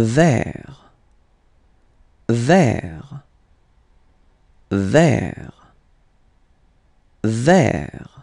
vert, vert, vert, vert.